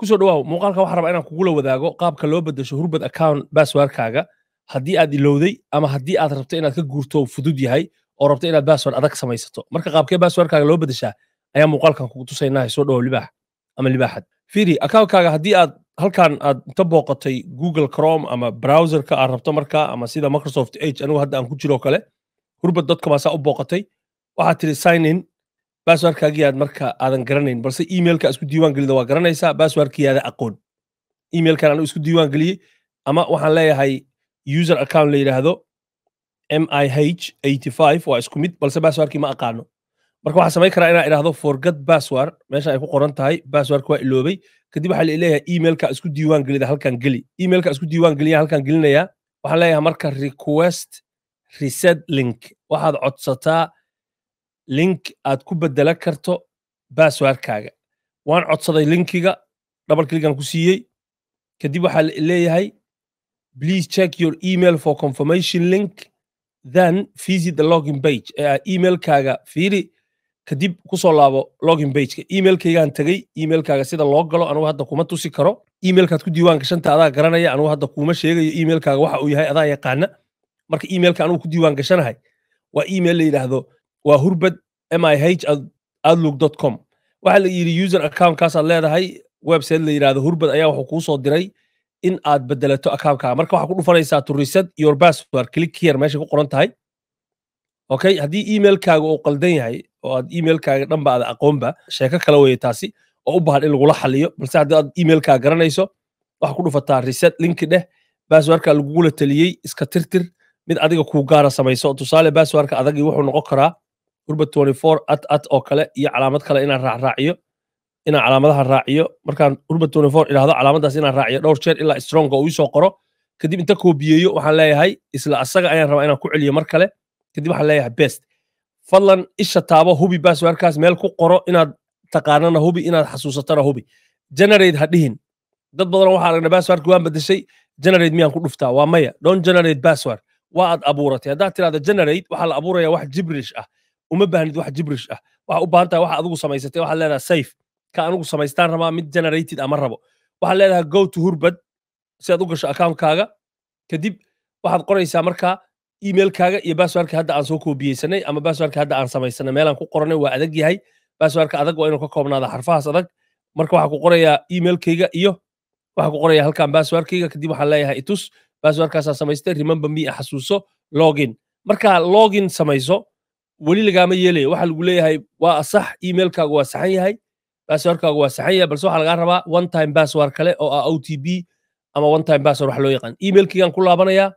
kusoo dhawaaw muuqaalka waxaan rabaa inaan kugula wadaago qaabka loo bedesho hurbad account basswordkaaga haddii aad ilowday ama haddii aad rabto inaad ka guurto fudud yahay oo rabto inaad bassword adag samaysato marka qaabkee basswordkaaga loo bedeshaa ayaa muuqaalkan kugu tusaynaa soo dhawaaw libaax ama libaaxad fiiri accountkaaga haddii aad halkan aad inta booqatay google chrome ama browserka aad rabto markaa ama sida microsoft edge anigu hadda aan ku jiro kale hurbad dadka baasaa u booqatay waxaad tiri sign in baswardkaagii aad marka aadan garanayn balse emailka isku diiwaan gelida waa garanaysaa baswardkii aada aqoon emailkan anu isku diiwaan geliyey ama waxaan leeyahay user account la yidhaahdo m i h eighty five waa isku mid balse baswardkii ma aqaano marka waxaan samayn karaa inaan idhaahdo forget basward meesha ay ku qoran tahay baswardka waa iloobay kadib waxaa leeyahay emailka isku diiwaan halkan geli emailka isku diiwaan halkan gelinayaa waxaan leeyahay marka request reset link waxaad codsataa link aad ku bedela karto basswordkaaga waan codsaday linkiga double ku siiyey kadib waxaa leeyahay please check your email for confirmation link then visit the login page ah, emailkaaga fiiri kadib kusoo laabo login pageka emailkaygaan tegey emailkaaga sida loo galo anugu hadda kuma tusi karo emailkaad ku diiwaan gashanta adaa garanaya anugu hadda kuma sheegayo emailkaaga waxa uu yahay adaa yaqaana marka emailka anugu ku diiwaan gashanahay waa email la yidhaahdo waa hurbad mihoutlook.com waxaa la yidhi user account-kaasaad leedahay website la yidhahdo hurbad ayaa wuxuu kuu soo diray in aad bedelato account-kaaga marka waxaa ku dhufanaysaa to reset your password click here meeshay ku qoran tahay okay haddii emailkaaga uu qaldan yahay oo aad emailkaaga dhanba aad aqoonba sheeko kala weeye taasi oo u baahan in lagula xaliyo balse haddii aad emailkaaga garanayso waxaa ku dhufataa reset linki dheh baaswarka lagugula taliyey iska tirtir mid adiga kuu gaara samayso tusaale baaswarka adagii wuxuu noqon karaa urba at at oo kale iyo calaamad kale inaan raacraaciyo inaan calaamadaha raaciyo markaan urba idhahdo calaamadaas inaan raaciyo dhowr jeer ilaa stronga uu isoo qoro kadib inta koobiyeeyo waxaan leeyahay isla asaga ayaan rabaa inaan ku celiyo mar kale kadib waxaan leeyahay best fadlan isha taabo hubi baasweerkaas meel ku qoro inaad taqaanana hubi inaad xasuusatana hubi generate ha dhihin dad badan waxaa aragna baasweerka waan bedeshay generate miyaan ku dhuftaa waa maya don generate baasweer waa aad abuuratay haddaad tirahda generate waxaa la abuuraya wax jibrish ah uma baahnid wax jibrish ah waxaa u baahan tahay waxa adigu samaysatay waxaad leedahay safe ka anigu samaystaan rabaa mid generated ama ah rabo waxaad leedahay go to hurbad si aad u gasho akaankaaga kadib waxaad qoraysaa markaa emailkaaga iyo baswardka hadda aan soo koobiyeysanay ama baswardka hadda aan samaysanay meelaan ku qoranay waa adag yahay baswardka adag waa inuu ka koobnaada xarfahaas adag marka waxaa ku qorayaa emailkayga iyo waxaa ku qoraya halkan baswardkayga kadib waxaan leeyahay itus baswardkaasaa samaystay remember me ah xasuuso login markaa login samayso weli lagaama yeelaya waxaa lagu leeyahay waa sax emailkaagu waa saxan yahay basswordkaagu waa saxan yahay balse waxaa lagaa rabaa one time bassword kale oo ah o t b ama one time bassword wax loo yaqaan emailkiigaan ku laabanayaa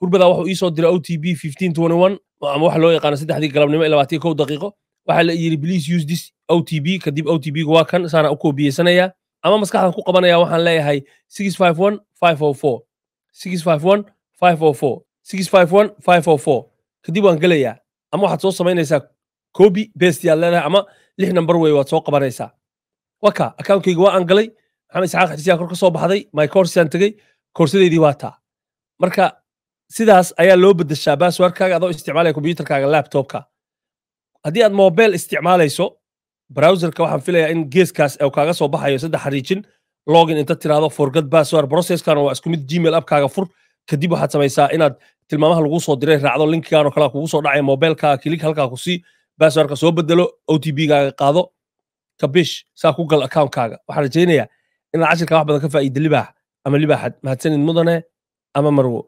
hurbadaa wuxuu iisoo diray o t b fifteen twenty one ama wax loo yaqaano saddexdii galabnimo iyo kow daqiiqo waxaa la yidhi please use this o t b kadib o t b gu waa kan saana u koobiyeysanaya ama maskaxdan ku qabanaya waxaan leeyahay six five one five o oh four six five one five o oh four six five one five o oh four kadib waan gelayaa ama waxaad soo samaynaysaa copy best yaad leedahay ama lix number wey waad soo qabanaysaa waka akauntayga waa aan galay waxaan isxaaq xisiyaa kor ka soo baxday my coursaan tegey koorsadeydii waa taa marka sidaas ayaa loo bedeshaa basswordkaaga adoo isticmaalaya kombiyuutarkaaga laptopka haddii aad mobile isticmaalayso browserka waxaan filayaa in geeskaas uu kaaga soo baxayo saddex xariijin login inta tiraahdo forgad bassword processkana waa isku mid gmail appkaaga fur kadib waxaad samaysaa inaad tilmaamaha lagu soo diray raacdo linkigan oo kale kugu soo dhacaya mobilka kilik halkaa ku sii baswarka soo bedelo otbgaaga qaado kabish saa ku gal accountkaaga waxaan rajaynayaa inaad cashirkaa wax badan ka faa'iida libaax ama libaaxad mahadsanid mudane ama marwo